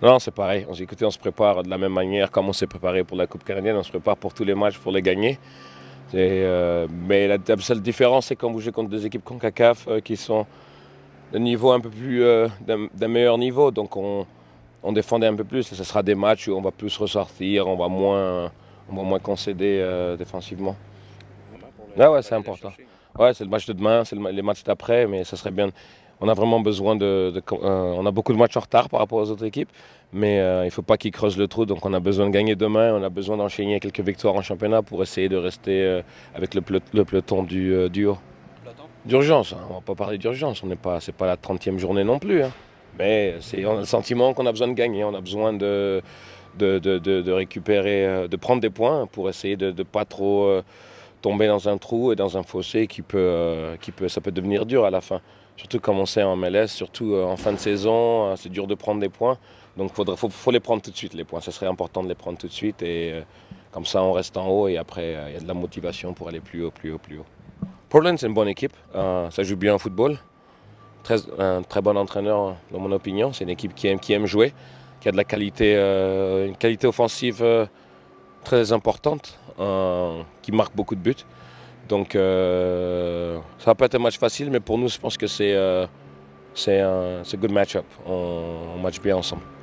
Non, c'est pareil. On, on se prépare de la même manière comme on s'est préparé pour la Coupe canadienne. On se prépare pour tous les matchs pour les gagner. Euh, mais la, seule différence, c'est quand vous jouez contre des équipes CONCACAF euh, qui sont de niveau un peu plus, euh, d'un meilleur niveau. Donc on, défendait un peu plus. Ce sera des matchs où on va plus ressortir, on va moins, moins concéder défensivement. Ah ouais, c'est important. Hein. Ouais, c'est le match de demain, c'est le, les matchs d'après, mais ça serait bien on a vraiment besoin de. Euh, on a beaucoup de matchs en retard par rapport aux autres équipes, mais euh, il ne faut pas qu'ils creusent le trou. Donc on a besoin de gagner demain, on a besoin d'enchaîner quelques victoires en championnat pour essayer de rester euh, avec le, peloton du, haut. D'urgence, hein, on ne va pas parler d'urgence, ce n'est pas, la 30e journée non plus. Hein. Mais on a le sentiment qu'on a besoin de gagner, on a besoin de, de récupérer, de prendre des points pour essayer de ne pas trop tomber dans un trou et dans un fossé qui peut, euh, qui peut, ça peut devenir dur à la fin. Surtout quand on sait en MLS, surtout euh, en fin de saison, euh, c'est dur de prendre des points. Donc il faut, les prendre tout de suite, les points. Ce serait important de les prendre tout de suite. Et comme ça, on reste en haut et après, il y a de la motivation pour aller plus haut, plus haut, plus haut. Portland, c'est une bonne équipe. ça joue bien au football. Très, un très bon entraîneur, dans mon opinion. C'est une équipe qui aime, qui aime jouer, qui a de la qualité, une qualité offensive très importante qui marque beaucoup de buts. Donc euh, ça va pas être un match facile, mais pour nous, je pense que c'est euh, un good match-up. on match bien ensemble.